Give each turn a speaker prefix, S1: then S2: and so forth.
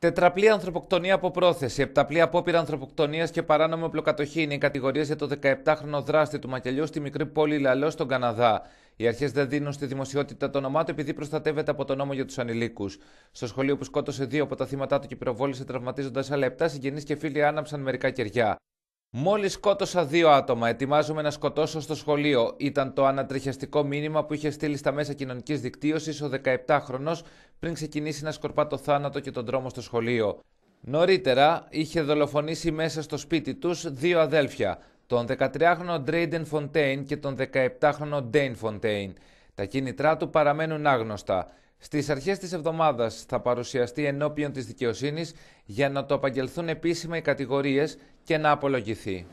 S1: Τετραπλή ανθρωποκτονία από πρόθεση, επταπλή απόπειρα ανθρωποκτονίας και παράνομη οπλοκατοχή είναι οι κατηγορίες για το 17χρονο δράστη του Μακελιού στη μικρή πόλη Λαλό στον Καναδά. Οι αρχές δεν δίνουν στη δημοσιότητα το όνομά του επειδή προστατεύεται από τον νόμο για τους ανηλίκους. Στο σχολείο που σκότωσε δύο από τα θύματα του και πυροβόλησε τραυματίζοντας άλλα επτά συγγενείς και φίλοι άναψαν μερικά κεριά. Μόλις σκότωσα δύο άτομα. Ετοιμάζομαι να σκοτώσω στο σχολείο. Ήταν το ανατριχιαστικό μήνυμα που είχε στείλει στα μέσα κοινωνικής δικτύωσης ο 17χρονο πριν ξεκινήσει να σκορπά το θάνατο και τον δρόμο στο σχολείο. Νωρίτερα είχε δολοφονήσει μέσα στο σπίτι τους δύο αδέλφια, τον 13χρονο Ντρέιντεν Φοντέιν και τον 17χρονο Ντέιν Φοντέιν. Τα κίνητρά του παραμένουν άγνωστα. Στις αρχές της εβδομάδας θα παρουσιαστεί ενώπιον της δικαιοσύνης για να το απαγγελθούν επίσημα οι κατηγορίες και να απολογηθεί.